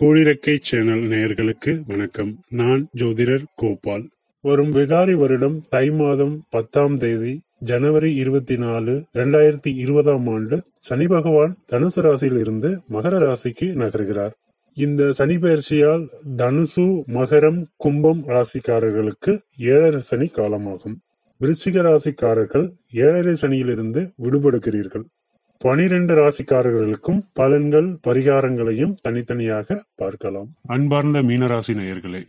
கூழிறக்கை channel நேயர்களுக்கு வணக்கம் நான் ஜோதிடர் கோபால் வரும் விகாரி வருடம் தை மாதம் பத்தாம் தேதி ஜனவரி இருபத்தி நாலு இரண்டாயிரத்தி இருபதாம் ஆண்டு சனி பகவான் தனுசு ராசியில் இருந்து மகர ராசிக்கு நகர்கிறார் இந்த சனி பயிற்சியால் தனுசு மகரம் கும்பம் ராசிக்காரர்களுக்கு ஏழரை சனி காலமாகும் விருச்சிக ராசிக்காரர்கள் ஏழரை சனியிலிருந்து விடுபடுகிறீர்கள் பனிரெண்டு ராசிக்காரர்களுக்கும் பலன்கள் பரிகாரங்களையும் தனித்தனியாக பார்க்கலாம் அன்பார்ந்த மீனராசி நேயர்களே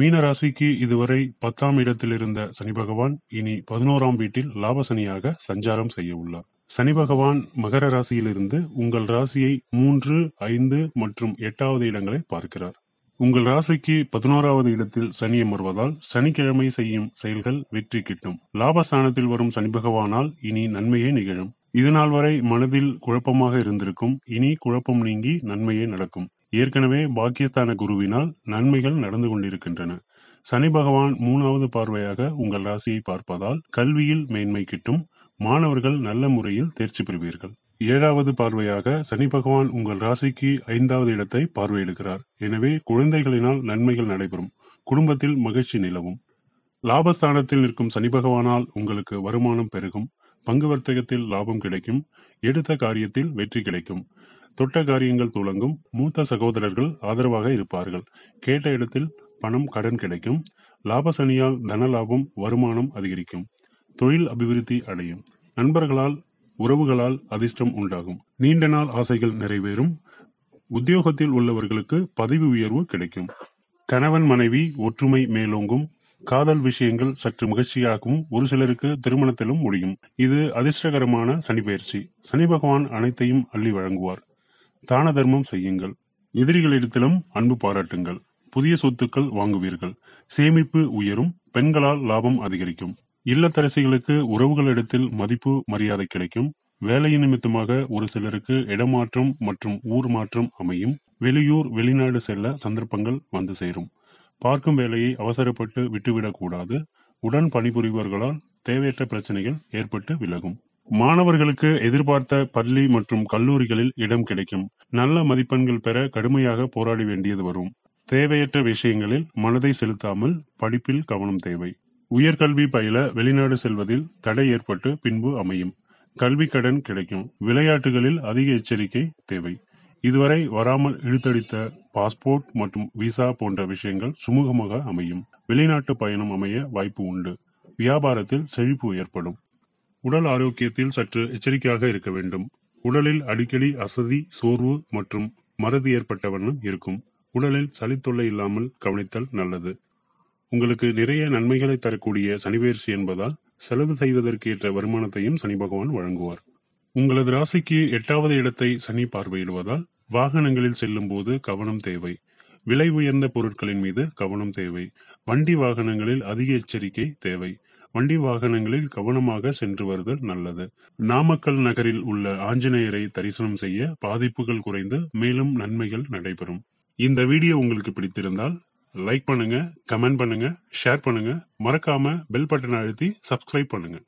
மீனராசிக்கு இதுவரை பத்தாம் இடத்தில் இருந்த சனி பகவான் இனி பதினோராம் வீட்டில் லாபசனியாக சஞ்சாரம் செய்ய உள்ளார் சனி பகவான் மகர ராசியிலிருந்து உங்கள் ராசியை மூன்று ஐந்து மற்றும் எட்டாவது இடங்களை பார்க்கிறார் உங்கள் ராசிக்கு பதினோராவது இடத்தில் சனி அமர்வதால் சனிக்கிழமை செய்யும் செயல்கள் வெற்றி கிட்டும் லாபஸ்தானத்தில் வரும் சனி பகவானால் இனி நன்மையே நிகழும் இதுநாள் வரை மனதில் குழப்பமாக இருந்திருக்கும் இனி குழப்பம் நீங்கி நன்மையே நடக்கும் ஏற்கனவே பாக்கியஸ்தான குருவினால் நன்மைகள் நடந்து கொண்டிருக்கின்றன சனி பகவான் மூணாவது பார்வையாக உங்கள் ராசியை பார்ப்பதால் கல்வியில் மேன்மை கிட்டும் மாணவர்கள் நல்ல முறையில் தேர்ச்சி பெறுவீர்கள் ஏழாவது பார்வையாக சனி பகவான் உங்கள் ராசிக்கு ஐந்தாவது இடத்தை பார்வையிடுகிறார் எனவே குழந்தைகளினால் நன்மைகள் நடைபெறும் குடும்பத்தில் மகிழ்ச்சி நிலவும் லாபஸ்தானத்தில் நிற்கும் சனி பகவானால் உங்களுக்கு வருமானம் பெருகும் பங்கு வர்த்தகத்தில் லாபம் கிடைக்கும் எடுத்த காரியத்தில் வெற்றி கிடைக்கும் தொட்ட காரியங்கள் துளங்கும் மூத்த சகோதரர்கள் ஆதரவாக இருப்பார்கள் கேட்ட இடத்தில் பணம் கடன் கிடைக்கும் லாபசனியால் தன லாபம் வருமானம் அதிகரிக்கும் தொழில் அபிவிருத்தி அடையும் நண்பர்களால் உறவுகளால் அதிர்ஷ்டம் உண்டாகும் நீண்ட நாள் ஆசைகள் நிறைவேறும் உத்தியோகத்தில் உள்ளவர்களுக்கு பதவி உயர்வு கிடைக்கும் கணவன் மனைவி ஒற்றுமை மேலோங்கும் காதல் விஷயங்கள் சற்று மகிழ்ச்சியாகவும் ஒரு சிலருக்கு திருமணத்திலும் முடியும் இது அதிர்ஷ்டகரமான சனி பயிற்சி சனி பகவான் அனைத்தையும் அள்ளி வழங்குவார் தான தர்மம் செய்யுங்கள் எதிரிகளிடத்திலும் அன்பு பாராட்டுங்கள் புதிய சொத்துக்கள் வாங்குவீர்கள் சேமிப்பு உயரும் பெண்களால் லாபம் அதிகரிக்கும் இல்லத்தரசிகளுக்கு உறவுகளிடத்தில் மதிப்பு மரியாதை கிடைக்கும் வேலை நிமித்தமாக ஒரு சிலருக்கு இடமாற்றம் மற்றும் ஊர் மாற்றம் அமையும் வெளியூர் வெளிநாடு செல்ல சந்தர்ப்பங்கள் வந்து சேரும் பார்க்கும் வேலையை அவசரப்பட்டு விட்டுவிடக்கூடாது உடன் பணிபுரிபவர்களால் தேவையற்ற பிரச்சனைகள் ஏற்பட்டு விலகும் மாணவர்களுக்கு எதிர்பார்த்த பள்ளி மற்றும் கல்லூரிகளில் இடம் கிடைக்கும் நல்ல மதிப்பெண்கள் பெற கடுமையாக போராடி வேண்டியது வரும் தேவையற்ற விஷயங்களில் மனதை செலுத்தாமல் படிப்பில் கவனம் தேவை உயர்கல்வி பயில வெளிநாடு செல்வதில் தடை ஏற்பட்டு பின்பு அமையும் கல்வி கடன் கிடைக்கும் விளையாட்டுகளில் அதிக எச்சரிக்கை தேவை இதுவரை வராமல் இழுத்தடித்த பாஸ்போர்ட் மற்றும் விசா போன்ற விஷயங்கள் சுமூகமாக அமையும் வெளிநாட்டு பயணம் அமைய வாய்ப்பு உண்டு வியாபாரத்தில் செழிப்பு ஏற்படும் உடல் ஆரோக்கியத்தில் சற்று எச்சரிக்கையாக இருக்க வேண்டும் உடலில் அடிக்கடி அசதி சோர்வு மற்றும் மறதி ஏற்பட்டவண்ணம் இருக்கும் உடலில் சளித்தொல்லை இல்லாமல் கவனித்தல் நல்லது உங்களுக்கு நிறைய நன்மைகளை தரக்கூடிய சனிபெயர்ச்சி என்பதால் செலவு செய்வதற்கு ஏற்ற வருமானத்தையும் சனி பகவான் வழங்குவார் உங்களது ராசிக்கு எட்டாவது இடத்தை சனி பார்வையிடுவதால் வாகனங்களில் செல்லும்போது கவனம் தேவை விலை உயர்ந்த பொருட்களின் மீது கவனம் தேவை வண்டி வாகனங்களில் அதிக எச்சரிக்கை தேவை வண்டி வாகனங்களில் கவனமாக சென்று வருதல் நல்லது நாமக்கல் நகரில் உள்ள ஆஞ்சநேயரை தரிசனம் செய்ய பாதிப்புகள் குறைந்து மேலும் நன்மைகள் நடைபெறும் இந்த வீடியோ உங்களுக்கு பிடித்திருந்தால் லைக் பண்ணுங்க கமெண்ட் பண்ணுங்க ஷேர் பண்ணுங்க மறக்காம பெல் பட்டன் அழுத்தி சப்ஸ்கிரைப் பண்ணுங்க